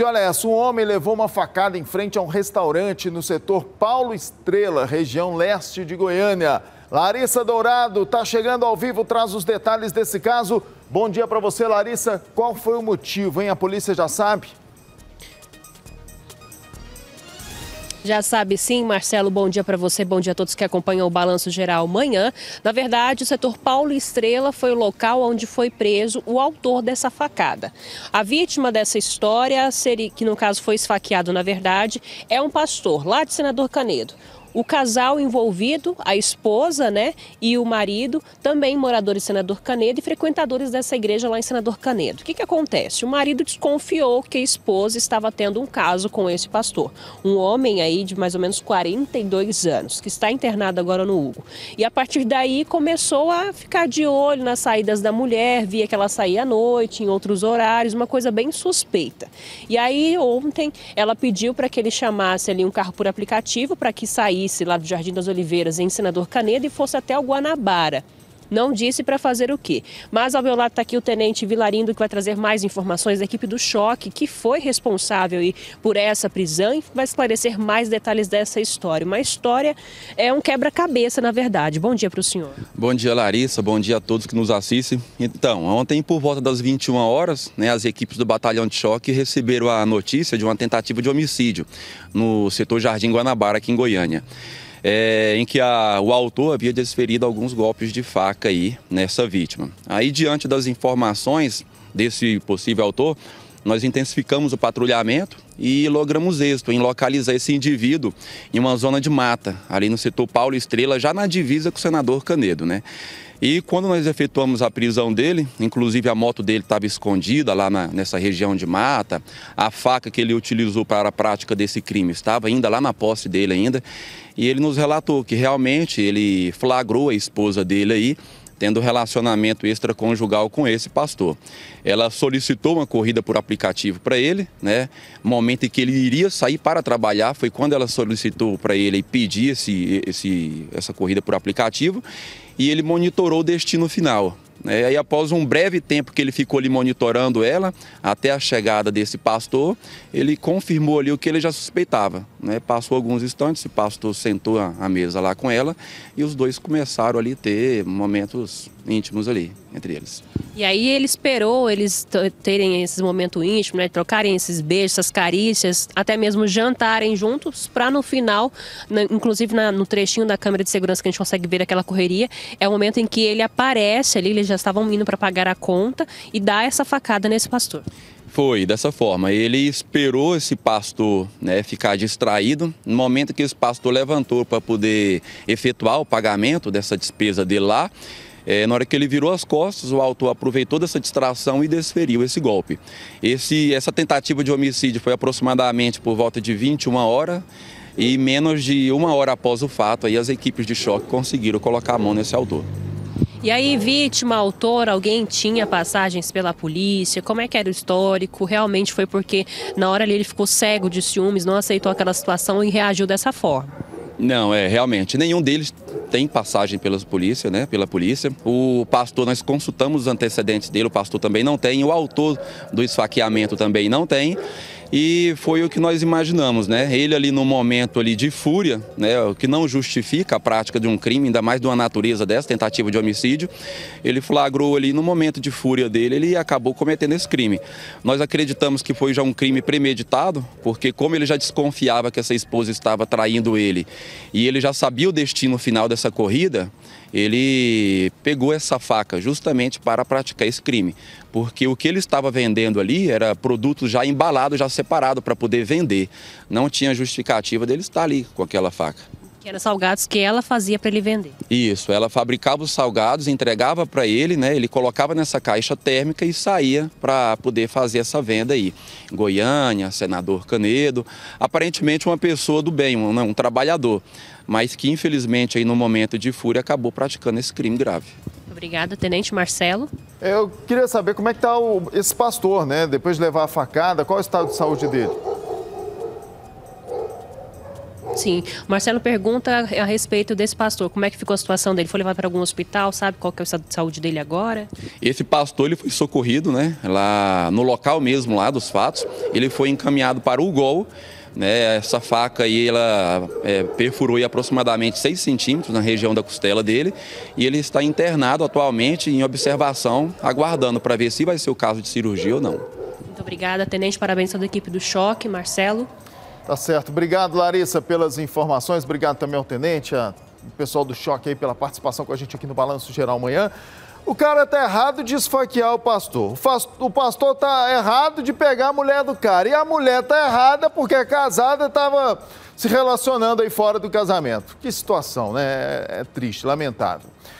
E olha essa, um homem levou uma facada em frente a um restaurante no setor Paulo Estrela, região leste de Goiânia. Larissa Dourado está chegando ao vivo, traz os detalhes desse caso. Bom dia para você, Larissa. Qual foi o motivo, hein? A polícia já sabe? Já sabe sim, Marcelo, bom dia para você, bom dia a todos que acompanham o Balanço Geral amanhã. Na verdade, o setor Paulo Estrela foi o local onde foi preso o autor dessa facada. A vítima dessa história, que no caso foi esfaqueado na verdade, é um pastor lá de Senador Canedo. O casal envolvido, a esposa né, e o marido, também moradores de Senador Canedo e frequentadores dessa igreja lá em Senador Canedo. O que, que acontece? O marido desconfiou que a esposa estava tendo um caso com esse pastor. Um homem aí de mais ou menos 42 anos, que está internado agora no Hugo. E a partir daí começou a ficar de olho nas saídas da mulher, via que ela saía à noite, em outros horários, uma coisa bem suspeita. E aí ontem ela pediu para que ele chamasse ali um carro por aplicativo para que saísse saísse lá do Jardim das Oliveiras em Senador Canedo e fosse até o Guanabara não disse para fazer o quê. Mas ao meu lado está aqui o tenente Vilarindo, que vai trazer mais informações da equipe do choque, que foi responsável por essa prisão e vai esclarecer mais detalhes dessa história. Uma história é um quebra-cabeça, na verdade. Bom dia para o senhor. Bom dia, Larissa. Bom dia a todos que nos assistem. Então, ontem, por volta das 21 horas, né, as equipes do Batalhão de Choque receberam a notícia de uma tentativa de homicídio no setor Jardim Guanabara, aqui em Goiânia é, em que a, o autor havia desferido alguns golpes de faca aí nessa vítima. Aí, diante das informações desse possível autor, nós intensificamos o patrulhamento e logramos êxito em localizar esse indivíduo em uma zona de mata, ali no setor Paulo Estrela, já na divisa com o senador Canedo, né? E quando nós efetuamos a prisão dele, inclusive a moto dele estava escondida lá na, nessa região de mata, a faca que ele utilizou para a prática desse crime estava ainda lá na posse dele ainda, e ele nos relatou que realmente ele flagrou a esposa dele aí tendo relacionamento extraconjugal com esse pastor. Ela solicitou uma corrida por aplicativo para ele, né? Momento em que ele iria sair para trabalhar foi quando ela solicitou para ele e pedir esse, esse, essa corrida por aplicativo e ele monitorou o destino final. É, aí após um breve tempo que ele ficou ali monitorando ela, até a chegada desse pastor, ele confirmou ali o que ele já suspeitava. Né? Passou alguns instantes, o pastor sentou à mesa lá com ela e os dois começaram ali a ter momentos íntimos ali entre eles. E aí ele esperou eles terem esses momentos íntimos, né? trocarem esses beijos, essas carícias, até mesmo jantarem juntos, para no final, inclusive na, no trechinho da câmera de segurança que a gente consegue ver aquela correria, é o momento em que ele aparece ali, ele já já estavam indo para pagar a conta e dar essa facada nesse pastor. Foi, dessa forma. Ele esperou esse pastor né, ficar distraído. No momento que esse pastor levantou para poder efetuar o pagamento dessa despesa de lá, é, na hora que ele virou as costas, o autor aproveitou dessa distração e desferiu esse golpe. Esse, essa tentativa de homicídio foi aproximadamente por volta de 21 horas. E menos de uma hora após o fato, aí as equipes de choque conseguiram colocar a mão nesse autor. E aí, vítima, autor, alguém tinha passagens pela polícia? Como é que era o histórico? Realmente foi porque na hora ali ele ficou cego de ciúmes, não aceitou aquela situação e reagiu dessa forma? Não, é realmente nenhum deles tem passagem pela polícia, né? Pela polícia. O pastor, nós consultamos os antecedentes dele, o pastor também não tem, o autor do esfaqueamento também não tem e foi o que nós imaginamos, né? Ele ali no momento ali de fúria, né, o que não justifica a prática de um crime, ainda mais de uma natureza dessa, tentativa de homicídio, ele flagrou ali no momento de fúria dele, ele acabou cometendo esse crime. Nós acreditamos que foi já um crime premeditado, porque como ele já desconfiava que essa esposa estava traindo ele, e ele já sabia o destino final dessa corrida, ele pegou essa faca justamente para praticar esse crime, porque o que ele estava vendendo ali era produto já embalado, já separado para poder vender. Não tinha justificativa dele estar ali com aquela faca. Que eram salgados que ela fazia para ele vender. Isso, ela fabricava os salgados, entregava para ele, né? Ele colocava nessa caixa térmica e saía para poder fazer essa venda aí. Goiânia, Senador Canedo, aparentemente uma pessoa do bem, um, né? um trabalhador, mas que infelizmente aí no momento de fúria acabou praticando esse crime grave. Obrigada, Tenente Marcelo. Eu queria saber como é que está esse pastor, né? Depois de levar a facada, qual é o estado de saúde dele? Sim. Marcelo pergunta a respeito desse pastor, como é que ficou a situação dele? Foi levado para algum hospital, sabe qual que é o estado de saúde dele agora? Esse pastor, ele foi socorrido, né? Lá no local mesmo, lá dos fatos. Ele foi encaminhado para o GOL. Né, essa faca aí, ela é, perfurou aproximadamente 6 centímetros na região da costela dele e ele está internado atualmente em observação, aguardando para ver se vai ser o caso de cirurgia ou não. Muito obrigada, tenente. Parabéns toda a equipe do Choque, Marcelo. Tá certo. Obrigado, Larissa, pelas informações. Obrigado também ao tenente, ao pessoal do Choque aí pela participação com a gente aqui no Balanço Geral amanhã. O cara tá errado de esfaquear o pastor. O pastor tá errado de pegar a mulher do cara. E a mulher tá errada porque é casada, estava se relacionando aí fora do casamento. Que situação, né? É, é triste, lamentável.